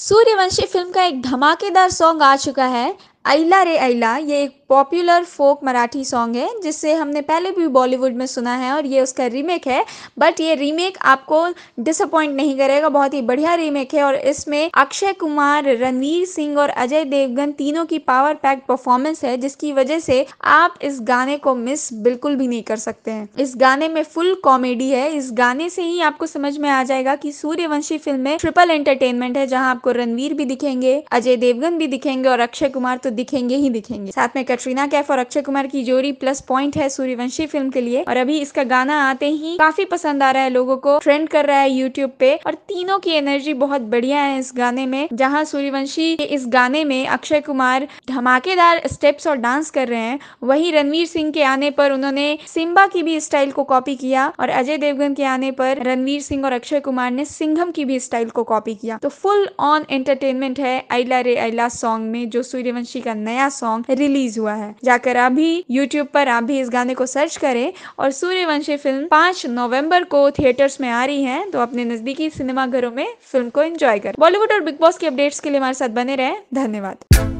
Suryavanshi film का एक धमाकेदार सॉन्ग आ चुका है आइला रे आइला ये एक पॉपुलर फोक मराठी सॉन्ग है जिससे हमने पहले भी बॉलीवुड में सुना है और ये उसका रीमेक है बट ये रीमेक आपको डिसअपॉइंट नहीं करेगा बहुत ही बढ़िया रीमेक है और इसमें अक्षय कुमार रणवीर सिंह और अजय देवगन तीनों की पावर पैक परफॉर्मेंस है जिसकी वजह से आप इस गाने को मिस बिल्कुल भी नहीं कर सकते हैं इस गाने में फुल कॉमेडी है इस गाने से ही आपको समझ में आ जाएगा कि सूर्यवंशी फिल्म में ट्रिपल एंटरटेनमेंट है जहां आपको रणवीर भी दिखेंगे अजय देवगन भी दिखेंगे और अक्षय कुमार तो दिखेंगे ही दिखेंगे साथ में कटरीना कैफ और अक्षय कुमार की जोड़ी प्लस पॉइंट है सूर्यवंशी फिल्म के लिए और अभी इसका गाना आते ही काफी पसंद आ रहा है लोगों को ट्रेंड कर रहा है यूट्यूब पे और तीनों की एनर्जी बहुत बढ़िया है इस गाने में जहाँ सूर्यवंशी इस गाने में अक्षय कुमार धमाकेदार स्टेप्स और डांस कर रहे हैं वही रणवीर सिंह के आने पर उन्होंने सिम्बा की भी स्टाइल को कॉपी किया और अजय देवगन के आने पर रणवीर सिंह और अक्षय कुमार ने सिंघम की भी स्टाइल को कॉपी किया तो फुल ऑन एंटरटेनमेंट है आइला रे अला सॉन्ग में जो सूर्यवंशी का नया सॉन्ग रिलीज हुआ हुआ है जाकर अभी यूट्यूब पर आप भी इस गाने को सर्च करें और सूर्यवंशी फिल्म पाँच नवम्बर को थिएटर्स में आ रही है तो अपने नजदीकी घरों में फिल्म को एंजॉय करें बॉलीवुड और बिग बॉस की अपडेट्स के लिए हमारे साथ बने रहे धन्यवाद